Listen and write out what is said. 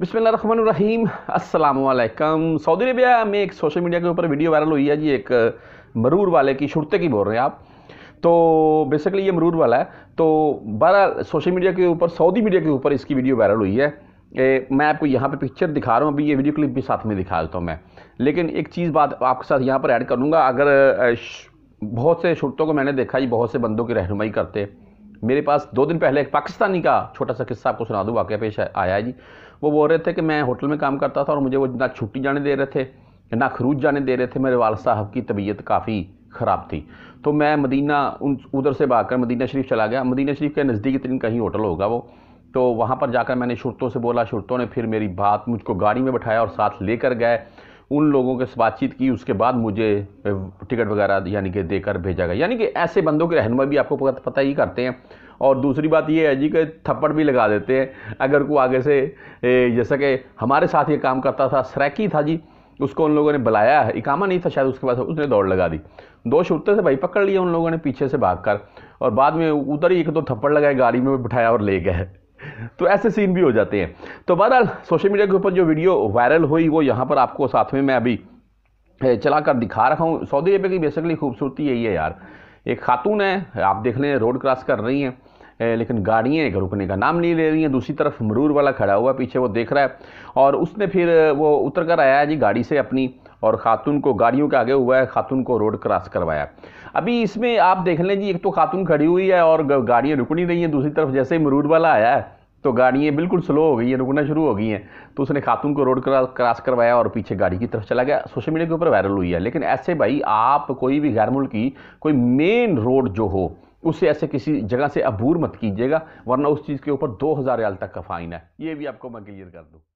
बिसमीम अल्लाम Saudi Arabia में एक सोशल मीडिया के ऊपर वीडियो वायरल हुई है जी एक मरूर वाले की शुरते की बोल रहे हैं आप तो बेसिकली ये मरूर वाला है तो बारह सोशल मीडिया के ऊपर सऊदी मीडिया के ऊपर इसकी वीडियो वायरल हुई है ए, मैं आपको यहाँ पे पिक्चर दिखा रहा हूँ अभी ये वीडियो क्लिप भी साथ में दिखा देता हूँ मैं लेकिन एक चीज़ बात आपके साथ यहाँ पर ऐड करूँगा अगर बहुत से शुरतों को मैंने देखा जी बहुत से बंदों की रहनुमाई करते मेरे पास दो दिन पहले एक पाकिस्तानी का छोटा सा किस्सा आपको सुना दूँ वाक्य पेश आया है जी वो बोल रहे थे कि मैं होटल में काम करता था और मुझे वो ना छुट्टी जाने दे रहे थे ना खरूज जाने दे रहे थे मेरे वाल साहब की तबीयत काफ़ी ख़राब थी तो मैं मदीना उन उधर से भागकर मदीना शरीफ चला गया मदीना शरीफ के नज़दीक इतनी कहीं होटल होगा वो तो वहाँ पर जाकर मैंने शुरतों से बोला शुरतों ने फिर मेरी बात मुझको गाड़ी में बैठाया और साथ लेकर गए उन लोगों के बातचीत की उसके बाद मुझे टिकट वगैरह यानी कि देकर भेजा गया यानी कि ऐसे बंदों की रहनुमा भी आपको पता ही करते हैं और दूसरी बात ये है जी कि थप्पड़ भी लगा देते हैं अगर को आगे से जैसा कि हमारे साथ ये काम करता था सरैकी था जी उसको उन लोगों ने बुलाया है इकामा नहीं था शायद उसके पास उसने दौड़ लगा दी दो शुरते से भाई पकड़ लिया उन लोगों ने पीछे से भाग कर और बाद में उधर ही एक दो थप्पड़ लगाए गाड़ी में बिठाया और ले गए तो ऐसे सीन भी हो जाते हैं तो बहरहाल सोशल मीडिया के ऊपर जो वीडियो वायरल हुई वो यहाँ पर आपको साथ में मैं अभी चला कर दिखा रहा हूँ सऊदी अरबिया की बेसिकली खूबसूरती यही है यार एक खातून है आप देख लें रोड क्रॉस कर रही हैं लेकिन गाड़ियाँ एक रुकने का नाम नहीं ले रही हैं दूसरी तरफ मरूर वाला खड़ा हुआ पीछे वो देख रहा है और उसने फिर वो उतर कर आया है जी गाड़ी से अपनी और ख़ातून को गाड़ियों के आगे हुआ है ख़ातून को रोड क्रॉस करवाया अभी इसमें आप देख लें जी एक तो खातून खड़ी हुई है और गाड़ियाँ रुक नहीं रही हैं दूसरी तरफ जैसे ही मरूर वाला आया है तो गाड़ियाँ बिल्कुल स्लो हो गई हैं रुकना शुरू हो गई हैं तो उसने खातून को रोड क्रॉस करवाया और पीछे गाड़ी की तरफ चला गया सोशल मीडिया के ऊपर वायरल हुई है लेकिन ऐसे भाई आप कोई भी गैर मुल्क की कोई मेन रोड जो हो उससे ऐसे किसी जगह से अबूर मत कीजिएगा वरना उस चीज़ के ऊपर दो हज़ार तक का फ़ाइन है ये भी आपको मैं क्लियर कर दूँ